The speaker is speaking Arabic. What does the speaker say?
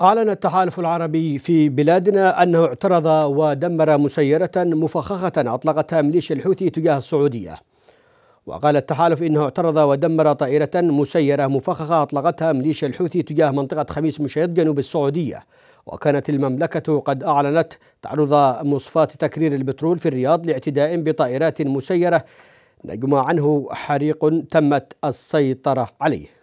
أعلن التحالف العربي في بلادنا أنه اعترض ودمر مسيرة مفخخة أطلقتها ميليشيا الحوثي تجاه السعودية وقال التحالف إنه اعترض ودمر طائرة مسيرة مفخخة أطلقتها ميليشيا الحوثي تجاه منطقة خميس مشيط جنوب السعودية وكانت المملكة قد أعلنت تعرض مصفاة تكرير البترول في الرياض لاعتداء بطائرات مسيرة نجم عنه حريق تمت السيطرة عليه